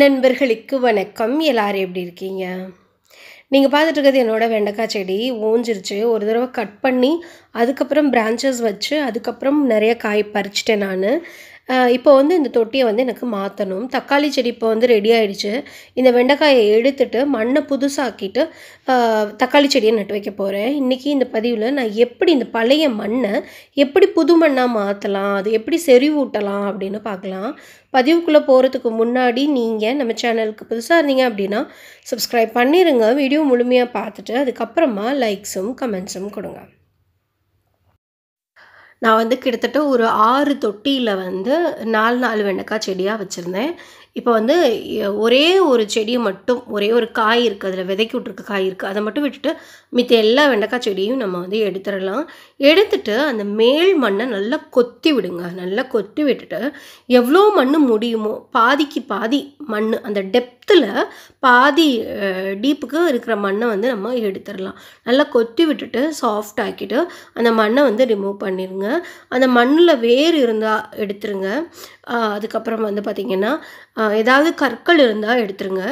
நண்பர்களுக்கு வணக்கம் எல்லாரும் எப்படி இருக்கீங்க நீங்கள் பார்த்துட்டு இருக்கிறது என்னோடய வெண்டைக்காய் செடி ஓஞ்சிருச்சு ஒரு தடவை கட் பண்ணி அதுக்கப்புறம் பிரான்ச்சஸ் வச்சு அதுக்கப்புறம் நிறைய காய் பறிச்சிட்டேன் நான் இப்போ வந்து இந்த தொட்டியை வந்து எனக்கு மாற்றணும் தக்காளி செடி இப்போ வந்து ரெடி ஆகிடுச்சு இந்த வெண்டைக்காயை எடுத்துட்டு மண்ணை புதுசாக்கிட்டு தக்காளி செடியை நட்டு வைக்க போகிறேன் இன்றைக்கி இந்த பதிவில் நான் எப்படி இந்த பழைய மண்ணை எப்படி புது மண்ணாக மாற்றலாம் அது எப்படி செறிவூட்டலாம் அப்படின்னு பார்க்கலாம் பதிவுக்குள்ளே போகிறதுக்கு முன்னாடி நீங்கள் நம்ம சேனலுக்கு புதுசாக இருந்தீங்க அப்படின்னா சப்ஸ்கிரைப் பண்ணிடுங்க வீடியோ முழுமையாக பார்த்துட்டு அதுக்கப்புறமா லைக்ஸும் கமெண்ட்ஸும் கொடுங்க நான் வந்து கிட்டத்தட்ட ஒரு ஆறு தொட்டியில் வந்து நாலு நாலு வெண்டைக்காய் செடியாக வச்சுருந்தேன் இப்போ வந்து ஒரே ஒரு செடியை மட்டும் ஒரே ஒரு காய் இருக்குது அதில் விதைக்கி விட்ருக்க காய் இருக்குது அதை மட்டும் விட்டுட்டு மித்த எல்லா வெண்டைக்காய் செடியும் நம்ம வந்து எடுத்துடலாம் எடுத்துட்டு அந்த மேல் மண்ணை நல்லா கொத்தி விடுங்க நல்லா கொத்தி விட்டுட்டு எவ்வளோ மண் முடியுமோ பாதிக்கு பாதி மண் அந்த டெப்த் பத்தில் பாதி டீப்புக்கு இருக்கிற மண்ணை வந்து நம்ம எடுத்துடலாம் நல்லா கொத்தி விட்டுட்டு சாஃப்ட் ஆக்கிட்டு அந்த மண்ணை வந்து ரிமூவ் பண்ணிடுங்க அந்த மண்ணில் வேர் இருந்தால் எடுத்துருங்க அதுக்கப்புறம் வந்து பார்த்திங்கன்னா ஏதாவது கற்கள் இருந்தால் எடுத்துருங்க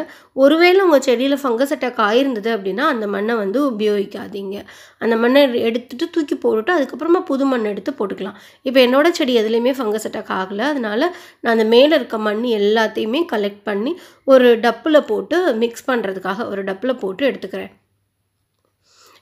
ஒருவேளை உங்கள் செடியில் ஃபங்கஸ் அட்டாக் ஆயிருந்தது அப்படின்னா அந்த மண்ணை வந்து உபயோகிக்காதீங்க அந்த மண்ணை எடுத்துகிட்டு தூக்கி போட்டுட்டு அதுக்கப்புறமா புது மண் எடுத்து போட்டுக்கலாம் இப்போ என்னோடய செடி எதுலேயுமே ஃபங்கஸ் அட்டாக் ஆகலை அதனால் நான் அந்த மேலே இருக்க மண் எல்லாத்தையுமே கலெக்ட் பண்ணி ஒரு டப்பில் போட்டு மிக்ஸ் பண்ணுறதுக்காக ஒரு டப்பில் போட்டு எடுத்துக்கிறேன்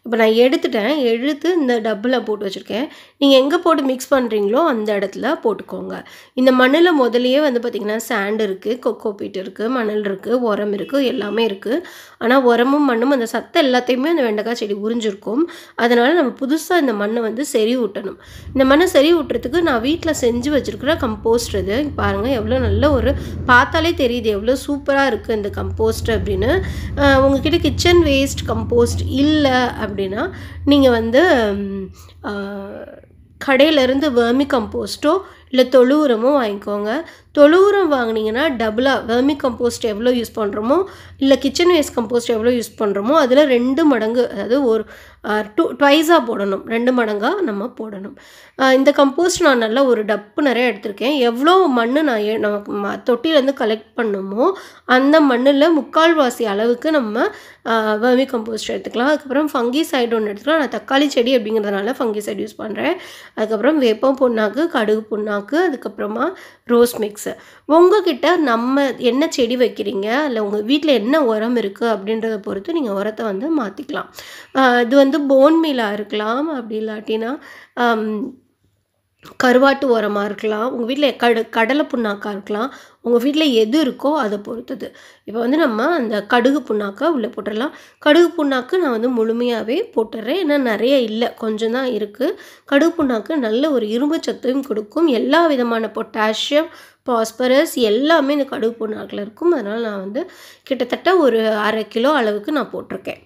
இப்போ நான் எடுத்துட்டேன் எடுத்து இந்த டப்பில் போட்டு வச்சுருக்கேன் நீங்கள் எங்கே போட்டு மிக்ஸ் பண்ணுறீங்களோ அந்த இடத்துல போட்டுக்கோங்க இந்த மண்ணில் முதலையே வந்து பார்த்திங்கன்னா சாண்ட் இருக்குது கொக்கோ பீட் இருக்குது மணல் இருக்குது உரம் இருக்குது எல்லாமே இருக்குது ஆனால் உரமும் மண்ணும் அந்த சத்தை எல்லாத்தையுமே அந்த வெண்டைக்காய் செடி உறிஞ்சிருக்கும் அதனால் நம்ம புதுசாக இந்த மண்ணை வந்து செறி விட்டணும் இந்த மண்ணை செறி விட்டுறதுக்கு நான் வீட்டில் செஞ்சு வச்சுருக்கிற கம்போஸ்ட் இது பாருங்கள் எவ்வளோ நல்ல ஒரு பார்த்தாலே தெரியுது எவ்வளோ சூப்பராக இருக்குது இந்த கம்போஸ்ட் அப்படின்னு உங்ககிட்ட கிச்சன் வேஸ்ட் கம்போஸ்ட் இல்லை அப்படின்னா நீங்கள் வந்து கடையிலேருந்து வேர்மி கம்போஸ்ட்டோ இல்லை தொழு உரமோ வாங்கிக்கோங்க தொழு உரம் வாங்கினீங்கன்னா டபுளாக வேர்மி கம்போஸ்ட் எவ்வளோ யூஸ் பண்ணுறோமோ இல்லை கிச்சன் வேஸ்ட் கம்போஸ்ட் எவ்வளோ யூஸ் பண்ணுறோமோ அதில் ரெண்டு மடங்கு அதாவது ஒரு டூ ட்வைஸாக போடணும் ரெண்டு மடங்காக நம்ம போடணும் இந்த கம்போஸ்ட் நான் நல்லா ஒரு டப்பு நிறைய எடுத்திருக்கேன் எவ்வளோ மண் நான் நமக்கு தொட்டிலேருந்து கலெக்ட் பண்ணுமோ அந்த மண்ணில் முக்கால்வாசி அளவுக்கு நம்ம வர்மி கம்போஸ்ட் எடுத்துக்கலாம் அதுக்கப்புறம் ஃபங்கி சைடு ஒன்று எடுத்துக்கலாம் நான் தக்காளி செடி அப்படிங்கிறதுனால ஃபங்கி சைடு யூஸ் பண்ணுறேன் அதுக்கப்புறம் வேப்பம் புண்ணாக்கு கடுகு புண்ணாக்கு அதுக்கப்புறமா ரோஸ் மிக்ஸு உங்ககிட்ட நம்ம என்ன செடி வைக்கிறீங்க இல்லை உங்கள் வீட்டில் என்ன உரம் இருக்குது அப்படின்றத பொறுத்து நீங்கள் உரத்தை வந்து மாற்றிக்கலாம் இது வந்து வந்து போன் மீலாக இருக்கலாம் அப்படி இல்லாட்டினா கருவாட்டு உரமாக இருக்கலாம் உங்கள் வீட்டில் கடு கடலை புண்ணாக்காக இருக்கலாம் உங்கள் வீட்டில் எது இருக்கோ அதை பொறுத்தது இப்போ வந்து நம்ம அந்த கடுகு புண்ணாக்கை உள்ளே போட்டுடலாம் கடுகு புண்ணாக்கு நான் வந்து முழுமையாகவே போட்டுடுறேன் ஏன்னா நிறைய இல்லை கொஞ்சம் தான் இருக்குது கடுகு புண்ணாக்கு நல்ல ஒரு இரும்பு சத்தையும் கொடுக்கும் எல்லா விதமான பொட்டாசியம் பாஸ்பரஸ் எல்லாமே இந்த கடுகு புண்ணாக்கில் இருக்கும் அதனால் நான் வந்து கிட்டத்தட்ட ஒரு அரை கிலோ அளவுக்கு நான் போட்டிருக்கேன்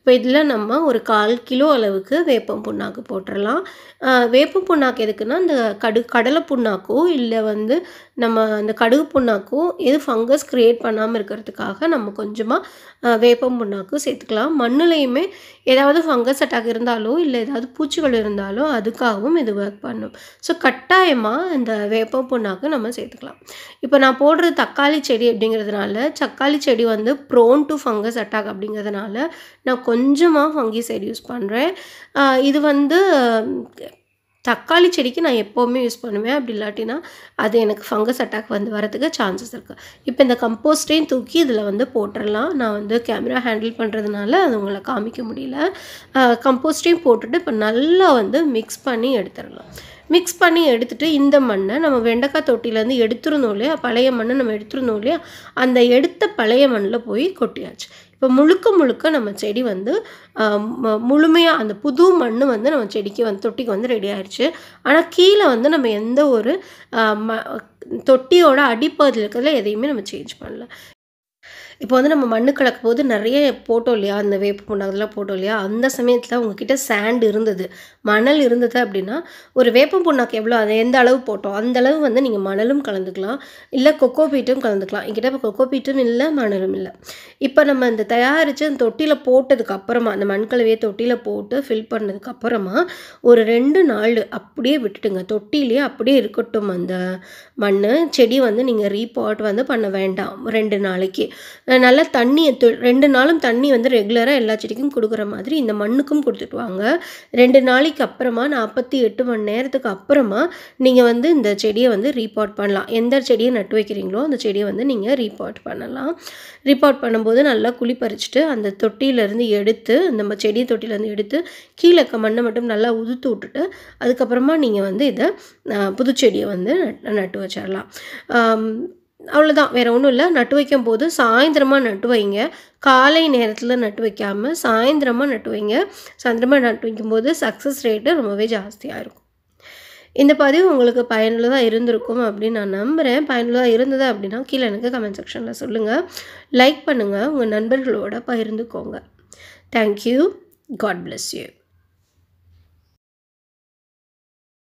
இப்போ இதில் நம்ம ஒரு கால் கிலோ அளவுக்கு வேப்பம் புண்ணாக்கு போட்டுடலாம் வேப்பம் புண்ணாக்கு எதுக்குன்னா இந்த கடு கடலை புண்ணாக்கோ இல்லை வந்து நம்ம அந்த கடுகு புண்ணாக்கும் இது ஃபங்கஸ் க்ரியேட் பண்ணாமல் இருக்கிறதுக்காக நம்ம கொஞ்சமாக வேப்பம் புண்ணாக்கும் சேர்த்துக்கலாம் மண்ணுலேயுமே ஏதாவது ஃபங்கஸ் அட்டாக் இருந்தாலோ இல்லை ஏதாவது பூச்சிகள் இருந்தாலோ அதுக்காகவும் இது ஒர்க் பண்ணும் ஸோ கட்டாயமாக இந்த வேப்பம் புண்ணாக்கு நம்ம சேர்த்துக்கலாம் இப்போ நான் போடுறது தக்காளி செடி அப்படிங்கிறதுனால தக்காளி செடி வந்து ப்ரோன் டு ஃபங்கஸ் அட்டாக் அப்படிங்கிறதுனால நான் கொஞ்சமாக ஃபங்கி சைடு யூஸ் பண்ணுறேன் இது வந்து தக்காளி செடிக்கு நான் எப்போவுமே யூஸ் பண்ணுவேன் அப்படி இல்லாட்டினா அது எனக்கு ஃபங்கஸ் அட்டாக் வந்து வரதுக்கு சான்சஸ் இருக்குது இப்போ இந்த கம்போஸ்டையும் தூக்கி இதில் வந்து போட்டுடலாம் நான் வந்து கேமரா ஹேண்டில் பண்ணுறதுனால அது உங்களை காமிக்க முடியல கம்போஸ்டையும் போட்டுட்டு இப்போ நல்லா வந்து மிக்ஸ் பண்ணி எடுத்துடலாம் மிக்ஸ் பண்ணி எடுத்துகிட்டு இந்த மண்ணை நம்ம வெண்டைக்காய் தொட்டிலேருந்து எடுத்துருந்தோம் இல்லையா பழைய மண்ணை நம்ம எடுத்துருந்தோம் இல்லையா அந்த எடுத்த பழைய மண்ணில் போய் கொட்டியாச்சு இப்போ முழுக்க முழுக்க நம்ம செடி வந்து முழுமையாக அந்த புது மண் வந்து நம்ம செடிக்கு வந்து தொட்டிக்கு வந்து ரெடி ஆயிடுச்சு ஆனால் கீழே வந்து நம்ம எந்த ஒரு ம தொட்டியோட அடிப்பகுதியில் இருக்கிறதுல எதையுமே நம்ம சேஞ்ச் பண்ணல இப்போ வந்து நம்ம மண்ணு கலக்கும் போது நிறைய போட்டோம் இல்லையா அந்த வேப்பு மண் போட்டோம் இல்லையா அந்த சமயத்தில் உங்ககிட்ட சேண்ட் இருந்தது மணல் இருந்தது அப்படின்னா ஒரு வேப்பம் புண்ணாக்கு எவ்வளோ அதை எந்த அளவு போட்டோம் அந்த அளவு வந்து நீங்கள் மணலும் கலந்துக்கலாம் இல்லை கொக்கோ பீட்டும் கலந்துக்கலாம் என்கிட்ட இப்போ கொக்கோ பீட்டும் இல்லை மணலும் இல்லை இப்போ நம்ம இந்த தயாரித்து அந்த தொட்டியில் போட்டதுக்கு அப்புறமா அந்த மண்கலவையை தொட்டியில் போட்டு ஃபில் பண்ணதுக்கு அப்புறமா ஒரு ரெண்டு நாள் அப்படியே விட்டுட்டுங்க தொட்டிலேயே அப்படியே இருக்கட்டும் அந்த மண் செடி வந்து நீங்கள் ரீபாட் வந்து பண்ண வேண்டாம் ரெண்டு நாளைக்கு நல்லா தண்ணியை ரெண்டு நாளும் தண்ணி வந்து ரெகுலராக எல்லா செடிக்கும் கொடுக்குற மாதிரி இந்த மண்ணுக்கும் கொடுத்துட்டு வாங்க ரெண்டு நாளைக்கு அப்புறமா நாற்பத்தி எட்டு மணி நேரத்துக்கு அப்புறமா நீங்கள் வந்து இந்த செடியை வந்து ரீபாட் பண்ணலாம் எந்த செடியை நட்டு வைக்கிறீங்களோ அந்த செடியை வந்து நீங்கள் ரீபாட் பண்ணலாம் ரீபாட் பண்ணும்போது நல்லா குழி பறிச்சுட்டு அந்த தொட்டியிலேருந்து எடுத்து நம்ம செடியை தொட்டியிலேருந்து எடுத்து கீழே மண்ணை மட்டும் நல்லா உதுத்து விட்டுட்டு அதுக்கப்புறமா நீங்கள் வந்து இதை புதுச்செடியை வந்து நட்டு வச்சிடலாம் அவ்வளோதான் வேறு ஒன்றும் இல்லை நட்டு வைக்கும் போது சாயந்தரமாக நட்டு வைங்க காலை நேரத்தில் நட்டு வைக்காமல் சாயந்தரமாக நட்டு வைங்க சாயந்தரமாக நட்டு வைக்கும் போது சக்ஸஸ் ரேட்டு ரொம்பவே ஜாஸ்தியாக இருக்கும் இந்த பதிவு உங்களுக்கு பயனுள்ளதாக இருந்திருக்கும் அப்படின்னு நான் நம்புகிறேன் பயனுள்ளதாக இருந்தது அப்படின்னா கீழே எனக்கு கமெண்ட் செக்ஷனில் சொல்லுங்கள் லைக் பண்ணுங்கள் உங்கள் நண்பர்களோட பகிர்ந்துக்கோங்க தேங்க்யூ காட் பிளஸ் யூ